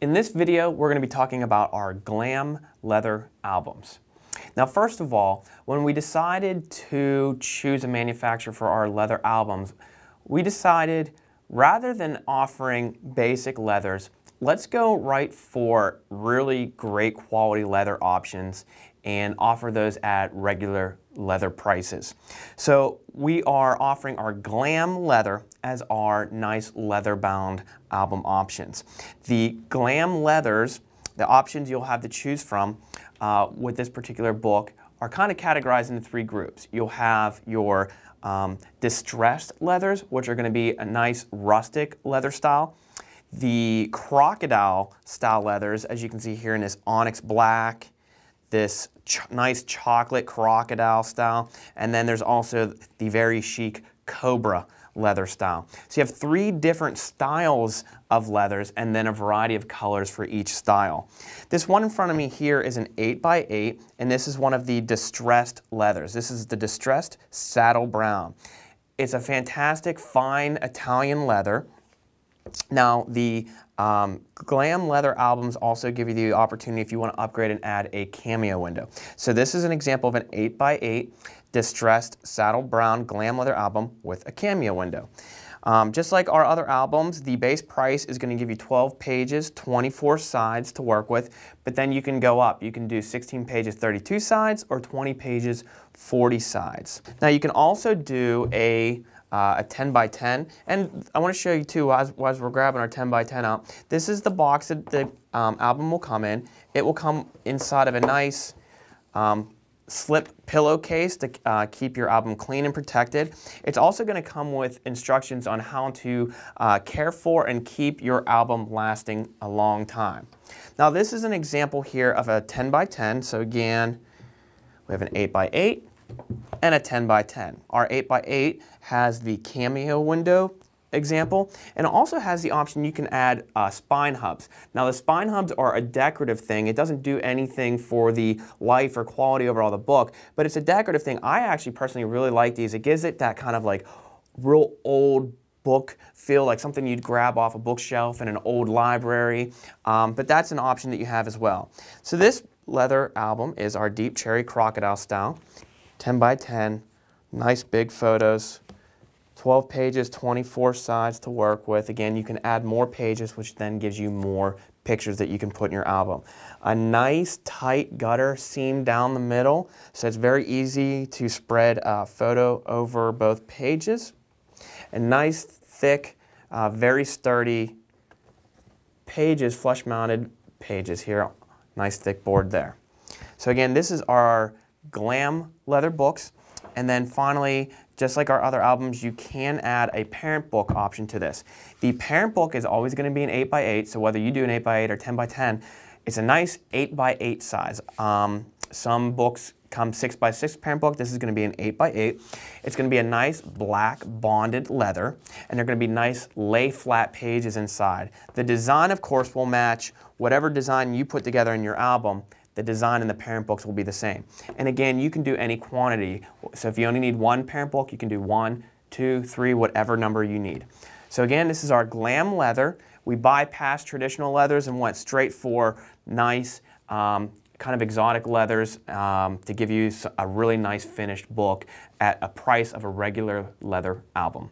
In this video, we're going to be talking about our glam leather albums. Now, first of all, when we decided to choose a manufacturer for our leather albums, we decided rather than offering basic leathers, let's go right for really great quality leather options and offer those at regular leather prices. So we are offering our glam leather as our nice leather bound album options. The glam leathers, the options you'll have to choose from uh, with this particular book are kind of categorized into three groups. You'll have your um, distressed leathers, which are going to be a nice rustic leather style. The crocodile style leathers, as you can see here in this onyx black this ch nice chocolate crocodile style, and then there's also the very chic cobra leather style. So you have three different styles of leathers and then a variety of colors for each style. This one in front of me here is an 8x8 and this is one of the distressed leathers. This is the distressed saddle brown. It's a fantastic fine Italian leather now, the um, Glam Leather albums also give you the opportunity if you want to upgrade and add a cameo window. So this is an example of an 8x8 distressed saddle brown Glam Leather album with a cameo window. Um, just like our other albums, the base price is going to give you 12 pages, 24 sides to work with, but then you can go up. You can do 16 pages, 32 sides, or 20 pages, 40 sides. Now you can also do a uh, a 10 by 10. And I want to show you too, as, as we're grabbing our 10 by 10 out, this is the box that the um, album will come in. It will come inside of a nice um, slip pillowcase to uh, keep your album clean and protected. It's also going to come with instructions on how to uh, care for and keep your album lasting a long time. Now this is an example here of a 10 by 10. So again, we have an 8 by 8 and a 10 by 10. Our 8 by 8 has the cameo window example, and also has the option you can add uh, spine hubs. Now the spine hubs are a decorative thing. It doesn't do anything for the life or quality overall of the book, but it's a decorative thing. I actually personally really like these. It gives it that kind of like real old book feel, like something you'd grab off a bookshelf in an old library, um, but that's an option that you have as well. So this leather album is our Deep Cherry Crocodile style. 10 by 10, nice big photos, 12 pages, 24 sides to work with. Again, you can add more pages, which then gives you more pictures that you can put in your album. A nice tight gutter seam down the middle, so it's very easy to spread a uh, photo over both pages. A nice, thick, uh, very sturdy pages, flush mounted pages here. Nice thick board there. So again, this is our glam leather books. And then finally, just like our other albums, you can add a parent book option to this. The parent book is always going to be an 8x8, so whether you do an 8x8 or 10x10, it's a nice 8x8 size. Um, some books come 6x6 parent book. This is going to be an 8x8. It's going to be a nice black bonded leather, and they're going to be nice lay flat pages inside. The design, of course, will match whatever design you put together in your album the design and the parent books will be the same. And again, you can do any quantity. So if you only need one parent book, you can do one, two, three, whatever number you need. So again, this is our glam leather. We bypassed traditional leathers and went straight for nice, um, kind of exotic leathers um, to give you a really nice finished book at a price of a regular leather album.